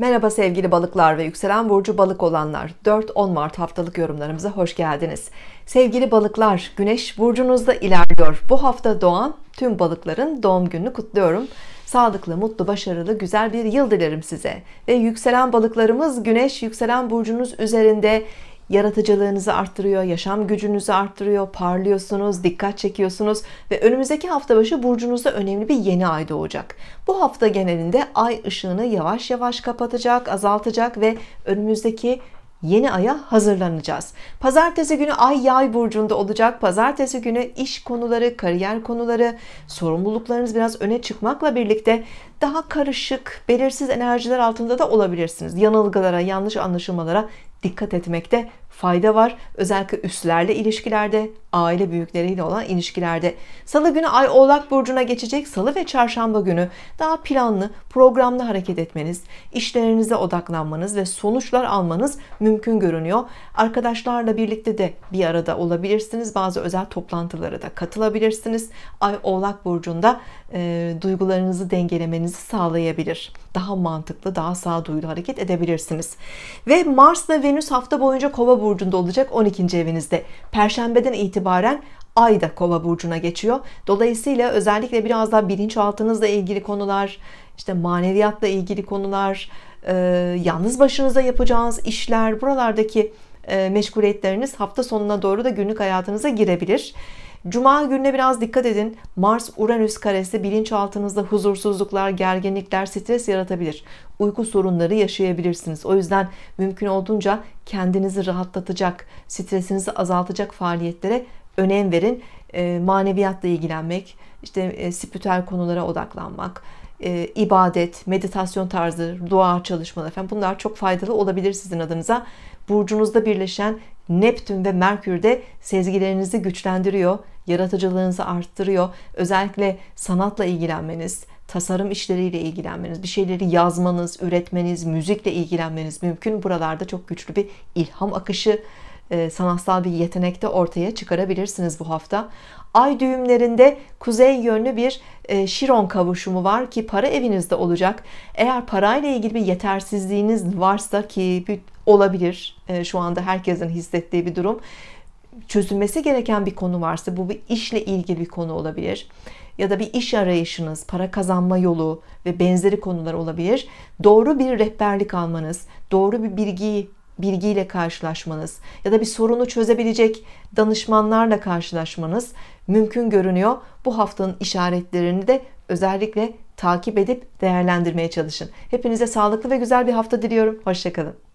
Merhaba sevgili balıklar ve yükselen burcu balık olanlar. 4-10 Mart haftalık yorumlarımıza hoş geldiniz. Sevgili balıklar, güneş burcunuzda ilerliyor. Bu hafta doğan tüm balıkların doğum gününü kutluyorum. Sağlıklı, mutlu, başarılı, güzel bir yıl dilerim size. Ve yükselen balıklarımız güneş yükselen burcunuz üzerinde yaratıcılığınızı arttırıyor, yaşam gücünüzü arttırıyor, parlıyorsunuz, dikkat çekiyorsunuz ve önümüzdeki hafta başı burcunuzda önemli bir yeni ay doğacak. Bu hafta genelinde ay ışığını yavaş yavaş kapatacak, azaltacak ve önümüzdeki yeni aya hazırlanacağız. Pazartesi günü Ay Yay burcunda olacak. Pazartesi günü iş konuları, kariyer konuları, sorumluluklarınız biraz öne çıkmakla birlikte daha karışık, belirsiz enerjiler altında da olabilirsiniz. Yanılgılara, yanlış anlaşılmalara dikkat etmekte fayda var. Özellikle üstlerle ilişkilerde, aile büyükleriyle olan ilişkilerde. Salı günü Ay Oğlak Burcu'na geçecek. Salı ve Çarşamba günü daha planlı, programlı hareket etmeniz, işlerinize odaklanmanız ve sonuçlar almanız mümkün görünüyor. Arkadaşlarla birlikte de bir arada olabilirsiniz. Bazı özel toplantılara da katılabilirsiniz. Ay Oğlak Burcu'nda e, duygularınızı dengelemenizi sağlayabilir daha mantıklı, daha sağduyulu hareket edebilirsiniz. Ve Mars ve Venüs hafta boyunca Kova burcunda olacak 12. evinizde. Perşembeden itibaren Ay da Kova burcuna geçiyor. Dolayısıyla özellikle biraz daha bilinçaltınızla ilgili konular, işte maneviyatla ilgili konular, e, yalnız başınıza yapacağınız işler, buralardaki e, meşguliyetleriniz hafta sonuna doğru da günlük hayatınıza girebilir. Cuma gününe biraz dikkat edin. Mars Uranüs karesi bilinçaltınızda huzursuzluklar, gerginlikler, stres yaratabilir. Uyku sorunları yaşayabilirsiniz. O yüzden mümkün olduğunca kendinizi rahatlatacak, stresinizi azaltacak faaliyetlere önem verin. E, maneviyatla ilgilenmek, işte e, spiritüel konulara odaklanmak, e, ibadet, meditasyon tarzı, dua çalışmaları efendim bunlar çok faydalı olabilir sizin adınıza. Burcunuzda birleşen Neptün ve Merkür de sezgilerinizi güçlendiriyor, yaratıcılığınızı arttırıyor. Özellikle sanatla ilgilenmeniz, tasarım işleriyle ilgilenmeniz, bir şeyleri yazmanız, üretmeniz, müzikle ilgilenmeniz mümkün. Buralarda çok güçlü bir ilham akışı e, sanatsal bir yetenek de ortaya çıkarabilirsiniz bu hafta. Ay düğümlerinde kuzey yönlü bir Şiron e, kavuşumu var ki para evinizde olacak. Eğer parayla ilgili bir yetersizliğiniz varsa ki olabilir e, şu anda herkesin hissettiği bir durum. Çözülmesi gereken bir konu varsa bu bir işle ilgili bir konu olabilir ya da bir iş arayışınız, para kazanma yolu ve benzeri konular olabilir. Doğru bir rehberlik almanız, doğru bir bilgiyi bilgiyle karşılaşmanız ya da bir sorunu çözebilecek danışmanlarla karşılaşmanız mümkün görünüyor. Bu haftanın işaretlerini de özellikle takip edip değerlendirmeye çalışın. Hepinize sağlıklı ve güzel bir hafta diliyorum. Hoşçakalın.